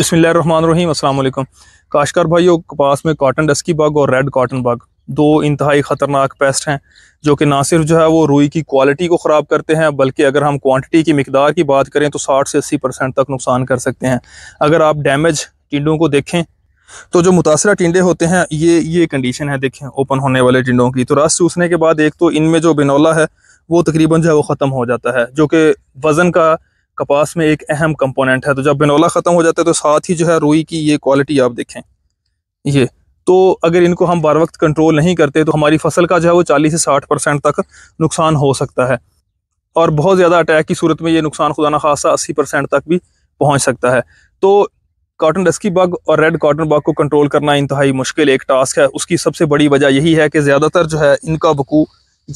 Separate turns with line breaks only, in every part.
अस्सलाम वालेकुम काशकार भाइयों कपास में कॉटन डस्की बग और रेड कॉटन बग दो इंतहाई ख़तरनाक पेस्ट हैं जो कि ना सिर्फ जो है वो रुई की क्वालिटी को ख़राब करते हैं बल्कि अगर हम क्वांटिटी की मकदार की बात करें तो 60 से 80 परसेंट तक नुकसान कर सकते हैं अगर आप डैमेज टिंडों को देखें तो जो मुतासर टिंडे होते हैं ये ये कंडीशन है देखें ओपन होने वाले टिंडों की तो रस चूसने के बाद एक तो इनमें जो बिनौला है वो तकरीबन जो है वो ख़त्म हो जाता है जो कि वज़न का कपास में एक अहम कंपोनेंट है तो जब बिनोला ख़त्म हो जाता है तो साथ ही जो है रुई की ये क्वालिटी आप देखें ये तो अगर इनको हम बार वक्त कंट्रोल नहीं करते तो हमारी फसल का जो है वो चालीस से साठ परसेंट तक नुकसान हो सकता है और बहुत ज़्यादा अटैक की सूरत में ये नुकसान खुदा खासा अस्सी परसेंट तक भी पहुँच सकता है तो कॉटन डस्की बग और रेड कॉटन बग को कंट्रोल करना इंतहाई मुश्किल एक टास्क है उसकी सबसे बड़ी वजह यही है कि ज़्यादातर जो है इनका बकू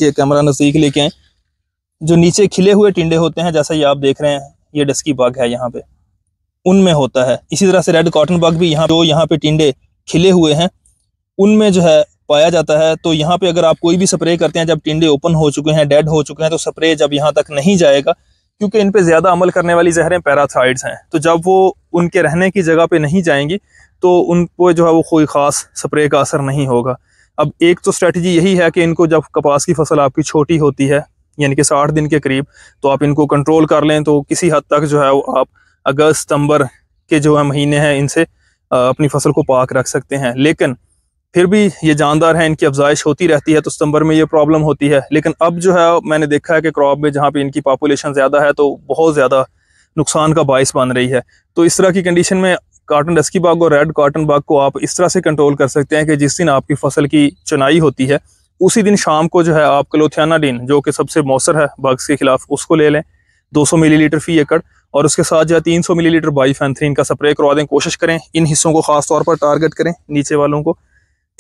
ये कैमरा नज़दीक लेके जो नीचे खिले हुए टिंडे होते हैं जैसा ये आप देख रहे हैं ये डस्की बग है यहाँ पे उनमें होता है इसी तरह से रेड कॉटन बग भी यहाँ जो यहाँ पे टिंडे खिले हुए हैं उनमें जो है पाया जाता है तो यहाँ पे अगर आप कोई भी स्प्रे करते हैं जब टिंडे ओपन हो चुके हैं डेड हो चुके हैं तो स्प्रे जब यहाँ तक नहीं जाएगा क्योंकि इन पर ज़्यादा अमल करने वाली जहरें पैराथाइड्स हैं तो जब वो उनके रहने की जगह पे नहीं जाएंगी तो उन पर जो है वो कोई ख़ास स्प्रे का असर नहीं होगा अब एक तो स्ट्रेटजी यही है कि इनको जब कपास की फसल आपकी छोटी होती है यानी कि साठ दिन के करीब तो आप इनको कंट्रोल कर लें तो किसी हद तक जो है वो आप अगस्त सितंबर के जो है महीने हैं इनसे अपनी फसल को पाक रख सकते हैं लेकिन फिर भी ये जानदार हैं इनकी अफजाइश होती रहती है तो सितंबर में ये प्रॉब्लम होती है लेकिन अब जो है मैंने देखा है कि क्रॉप में जहाँ पे इनकी पॉपुलेशन ज़्यादा है तो बहुत ज़्यादा नुकसान का बायस बन रही है तो इस तरह की कंडीशन में काटन डस्की बाग और रेड काटन बाग को आप इस तरह से कंट्रोल कर सकते हैं कि जिस दिन आपकी फसल की चुनाई होती है उसी दिन शाम को जो है आप क्लोथियानाडीन जो कि सबसे मौसर है बग्स के खिलाफ उसको ले लें 200 मिलीलीटर फी एकड़ और उसके साथ जो है तीन सौ लीटर बाई बाईफेंथ्रीन का स्प्रे करवा दें कोशिश करें इन हिस्सों को खास तौर पर टारगेट करें नीचे वालों को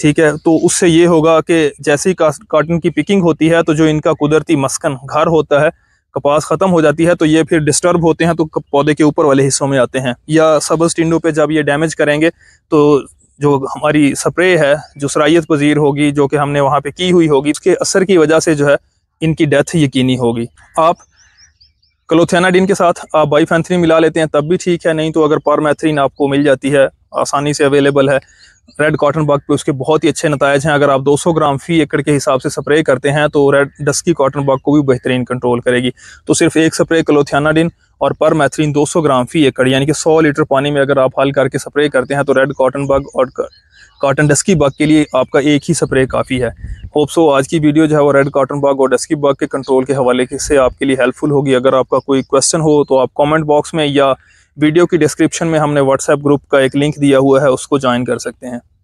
ठीक है तो उससे ये होगा कि जैसे ही काटन की पिकिंग होती है तो जो इनका कुदरती मस्कन घर होता है कपास ख़त्म हो जाती है तो ये फिर डिस्टर्ब होते हैं तो पौधे के ऊपर वाले हिस्सों में आते हैं या सबस टिंडो पे जब ये डैमेज करेंगे तो जो हमारी स्प्रे है जो सराइत पजीर होगी जो कि हमने वहाँ पे की हुई होगी उसके असर की वजह से जो है इनकी डेथ यकीनी होगी आप क्लोथेनाडिन के साथ आप बाईफेंथ्रीन मिला लेते हैं तब भी ठीक है नहीं तो अगर पारमेथ्रीन आपको मिल जाती है आसानी से अवेलेबल है रेड कॉटन बग पे उसके बहुत ही अच्छे नतज हैं अगर आप 200 ग्राम फी एकड़ के हिसाब से स्प्रे करते हैं तो रेड डस्की कॉटन बग को भी बेहतरीन कंट्रोल करेगी तो सिर्फ एक स्प्रे क्लोथियानाडिन और पर मैथरीन 200 ग्राम फी एकड़ यानी कि 100 लीटर पानी में अगर आप हल करके स्प्रे करते हैं तो रेड कॉटन बग और कॉटन डस्की बग के लिए आपका एक ही स्प्रे काफ़ी है होप सो आज की वीडियो जो है वो रेड कॉटन बग और डस्की बग के कंट्रोल के हवाले से आपके लिए हेल्पफुल होगी अगर आपका कोई क्वेश्चन हो तो आप कॉमेंट बॉक्स में या वीडियो की डिस्क्रिप्शन में हमने व्हाट्सएप ग्रुप का एक लिंक दिया हुआ है उसको ज्वाइन कर सकते हैं